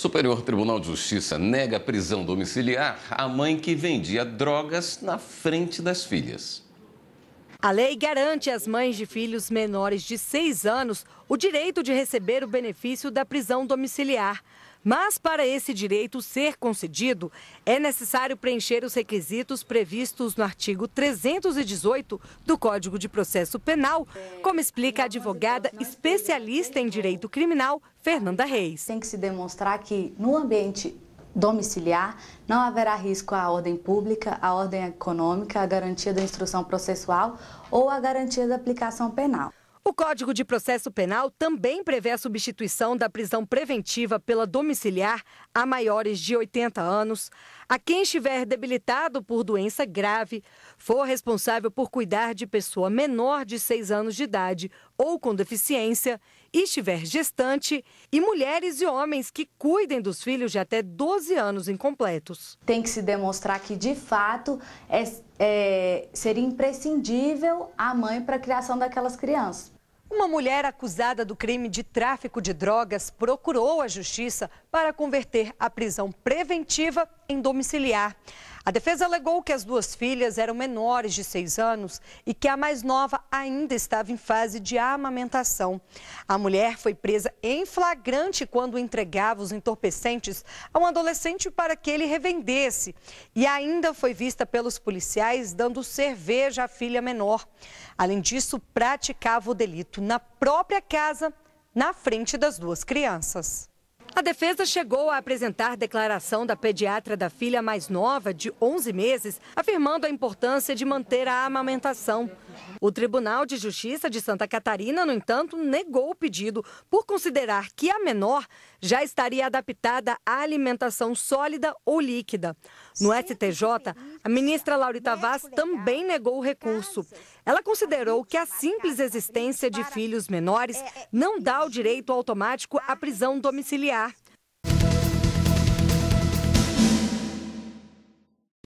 Superior Tribunal de Justiça nega prisão domiciliar à mãe que vendia drogas na frente das filhas. A lei garante às mães de filhos menores de seis anos o direito de receber o benefício da prisão domiciliar. Mas para esse direito ser concedido, é necessário preencher os requisitos previstos no artigo 318 do Código de Processo Penal, como explica a advogada especialista em direito criminal, Fernanda Reis. Tem que se demonstrar que no ambiente domiciliar, não haverá risco à ordem pública, à ordem econômica, à garantia da instrução processual ou à garantia da aplicação penal. O Código de Processo Penal também prevê a substituição da prisão preventiva pela domiciliar a maiores de 80 anos, a quem estiver debilitado por doença grave, for responsável por cuidar de pessoa menor de 6 anos de idade ou com deficiência, e estiver gestante, e mulheres e homens que cuidem dos filhos de até 12 anos incompletos. Tem que se demonstrar que, de fato, é, é, seria imprescindível a mãe para a criação daquelas crianças. Uma mulher acusada do crime de tráfico de drogas procurou a justiça para converter a prisão preventiva em domiciliar. A defesa alegou que as duas filhas eram menores de 6 anos e que a mais nova ainda estava em fase de amamentação. A mulher foi presa em flagrante quando entregava os entorpecentes a um adolescente para que ele revendesse e ainda foi vista pelos policiais dando cerveja à filha menor. Além disso, praticava o delito na própria casa, na frente das duas crianças. A defesa chegou a apresentar declaração da pediatra da filha mais nova, de 11 meses, afirmando a importância de manter a amamentação. O Tribunal de Justiça de Santa Catarina, no entanto, negou o pedido por considerar que a menor já estaria adaptada à alimentação sólida ou líquida. No STJ, a ministra Laurita Vaz também negou o recurso. Ela considerou que a simples existência de filhos menores é, é, não é dá o direito automático à prisão domiciliar.